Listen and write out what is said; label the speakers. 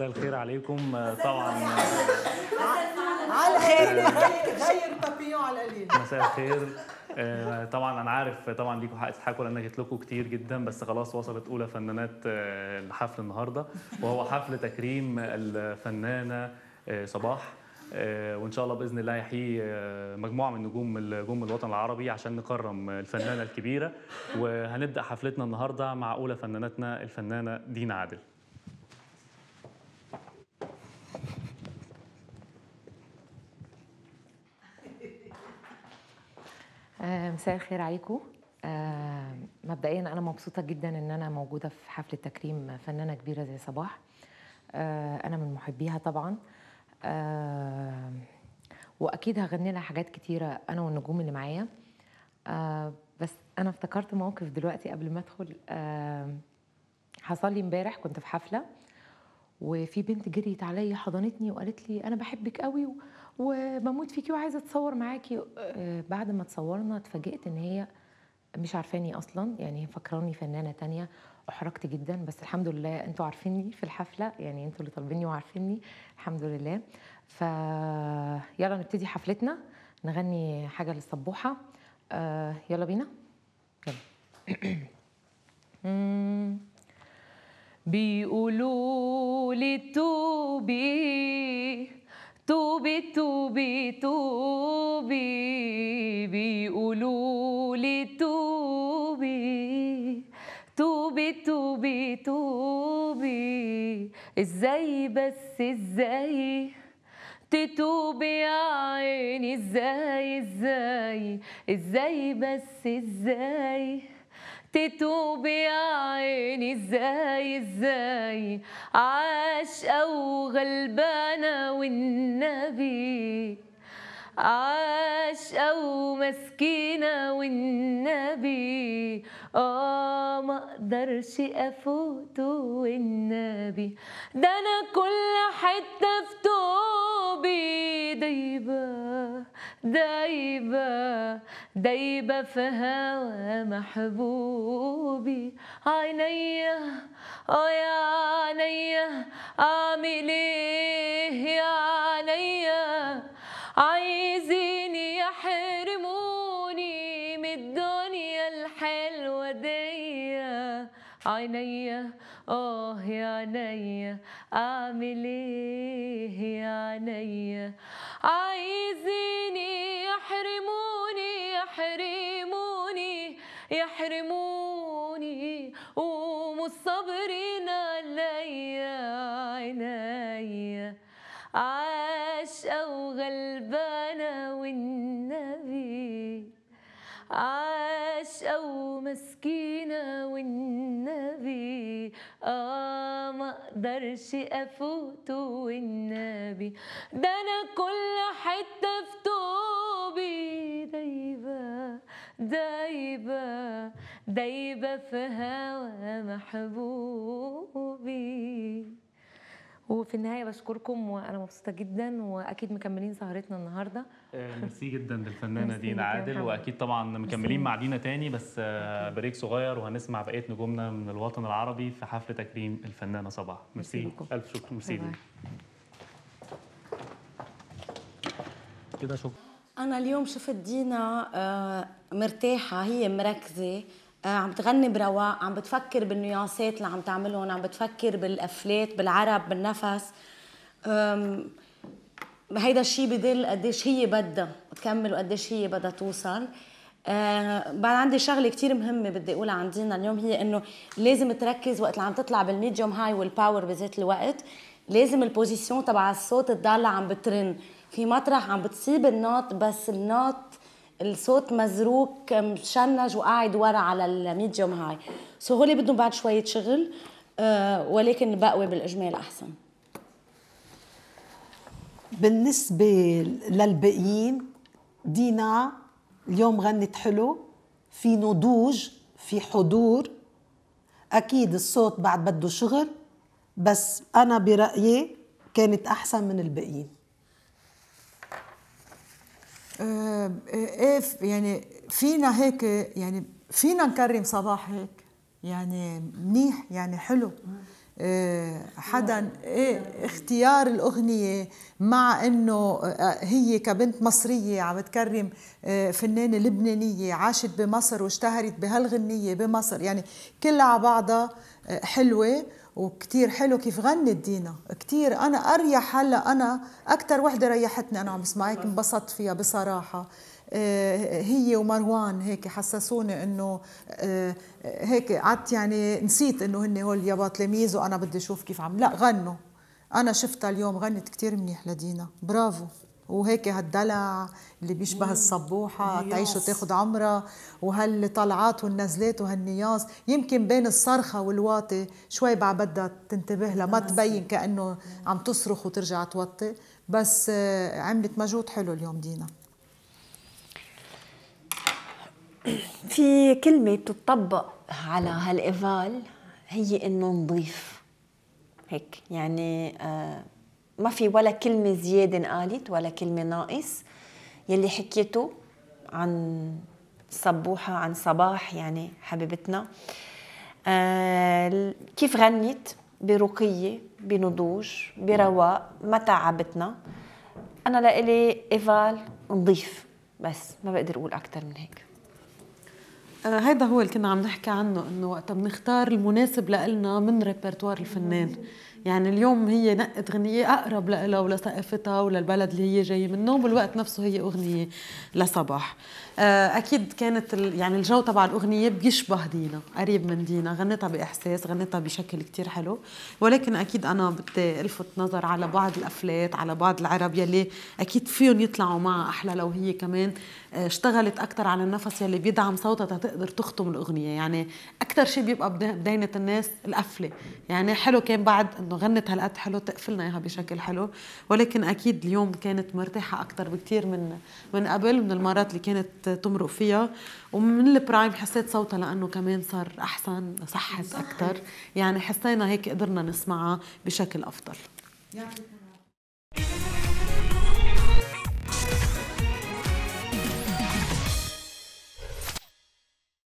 Speaker 1: مساء الخير عليكم آه، طبعا آه،
Speaker 2: على الخير
Speaker 3: غير بابيون على القليل مساء الخير
Speaker 1: آه، طبعا انا عارف طبعا ليكم حق تضحكوا لان جيت لكم كتير جدا بس خلاص وصلت اولى فنانات الحفل النهارده وهو حفل تكريم الفنانه صباح وان شاء الله باذن الله يحيي مجموعه من نجوم نجوم الوطن العربي عشان نكرم الفنانه الكبيره وهنبدا حفلتنا النهارده مع اولى فناناتنا الفنانه دينا عادل مساء الخير عليكم آه مبدئيا انا مبسوطه جدا ان انا موجوده في حفل تكريم فنانه كبيره زي صباح آه انا من محبيها طبعا آه واكيد هغني لها حاجات كتيره انا والنجوم اللي معايا آه بس انا افتكرت موقف دلوقتي قبل ما ادخل آه حصل لي امبارح كنت في حفله وفي بنت جريت عليا حضنتني وقالت لي انا بحبك قوي وبموت فيكي وعايزه اتصور معاكي آه، بعد ما اتصورنا اتفاجئت ان هي مش عارفاني اصلا يعني فكراني فنانه تانية احرجت جدا بس الحمد لله انتوا عارفيني في الحفله يعني انتوا اللي طالبيني وعارفيني الحمد لله ف يلا نبتدي حفلتنا نغني حاجه للسبوحه آه يلا بينا يلا بيقولوا قولي توبي توبي توبي توبي بيقولوا لي توبي توبي توبي توبي ازاي بس ازاي تتوبي يا عيني ازاي ازاي ازاي بس ازاي تتوب يا عيني ازاي ازاي عاشقة وغلبانة والنبي عاشقة ومسكينة والنبي آه ما اقدرش افوته والنبي ده انا كل حته في توبي دايبه دايبه دايبه في هوا محبوبي عينيا اه يا عينيا اعمل ايه يا عينيا عايزين يحرموني من الدنيا الحلوه دي عيني اه يا عيني اعمل ايه يا عيني عايزيني يحرموني يحرموني يحرموني قوموا الصبر أو مسكينة والنبي آه ما اقدرش افوته والنبي ده انا كل حتة في توبي دايبة دايبة دايبة في هوا محبوبي وفي النهايه بشكركم وانا مبسوطه جدا واكيد مكملين سهرتنا النهارده آه، ميرسي جدا للفنانه دينا عادل واكيد طبعا مكملين مع دينا تاني بس آه، بريك صغير وهنسمع بقيه نجومنا من الوطن العربي في حفل تكريم الفنانه صباح ميرسي الف شكر ميرسي كده شكرا
Speaker 2: انا اليوم شفت دينا آه، مرتاحه هي مركزه آه، عم تغني برواق عم بتفكر بالنياسات اللي عم تعملهم عم بتفكر بالافلات بالعرب بالنفس هيدا الشيء بدل قديش هي بدها تكمل وقديش هي بدها توصل آه بعد عندي شغله كثير مهمه بدي اقولها عن دينا اليوم هي انه لازم تركز وقت اللي عم تطلع بالميديوم هاي والباور بذات الوقت لازم البوزيسيون تبع الصوت تضل عم بترن في مطرح عم بتصيب النوت بس النوت الصوت مزروك مشنج وقاعد ورا على الميديوم هاي سو هولي بدهم بعد شويه شغل آه، ولكن بقوي بالاجمال احسن بالنسبه للباقيين دينا اليوم غنت حلو في نضوج في حضور اكيد الصوت بعد بده شغل بس انا برايي كانت احسن من الباقيين
Speaker 3: آه، آه، ايه يعني فينا هيك يعني فينا نكرم صباح هيك يعني منيح يعني حلو آه، حدا ايه اختيار الاغنيه مع انه هي كبنت مصريه عم تكرم فنانه لبنانيه عاشت بمصر واشتهرت بهالغنيه بمصر يعني كلها على بعضها حلوه وكتير حلو كيف غنت دينا كتير أنا أريح هلا أنا اكثر وحدة ريحتني أنا عم بسمعك انبسطت فيها بصراحة آه، هي ومروان هيك حسسوني انه آه، هيك قعدت يعني نسيت انه هن هول يابا تلاميذ وانا بدي اشوف كيف عم لا غنوا انا شفتها اليوم غنت كتير منيح لدينا برافو وهيك هالدلع اللي بيشبه الصبوحة تعيش وتاخد عمرة وهالطلعات والنزلات وهالنياص يمكن بين الصرخة والواطي شوي بعد بدها تنتبه لها ما آه، تبين كأنه عم تصرخ وترجع توطي بس آه، عملت مجهود حلو اليوم دينا
Speaker 2: في كلمة بتطبق على هالإيفال هي إنه نضيف هيك يعني آه ما في ولا كلمة زيادة انقالت ولا كلمة ناقص يلي حكيته عن صبوحة عن صباح يعني حبيبتنا آه كيف غنت برقية بنضوج برواق ما تعبتنا أنا لإلي إيفال نضيف بس ما بقدر أقول أكثر من هيك آه، هيدا هو اللي كنا عم نحكي عنه انه وقتها بنختار المناسب لنا من ريبرتوار الفنان يعني اليوم هي نقت غنية أقرب لها ولثقافتها وللبلد اللي هي جاية منه وبالوقت نفسه هي أغنية لصباح آه، اكيد كانت يعني الجو تبع الاغنيه بيشبه دينا قريب من دينا غنيتها باحساس غنيتها بشكل كتير حلو ولكن اكيد انا بدي الفت نظر على بعض الافلات على بعض العرب يلي اكيد فيهم يطلعوا معها احلى لو هي كمان آه، اشتغلت اكثر على النفس يلي بيدعم صوتها تقدر تختم الاغنيه يعني اكثر شيء بيبقى بدينه الناس القفله يعني حلو كان بعد انه غنت هالقد حلو تقفلنا اياها بشكل حلو ولكن اكيد اليوم كانت مرتاحه اكثر بكثير من من قبل من المرات اللي كانت تمرق فيها ومن البرايم حسيت صوتها لانه كمان صار احسن صحت اكثر يعني حسينا هيك قدرنا نسمعها بشكل افضل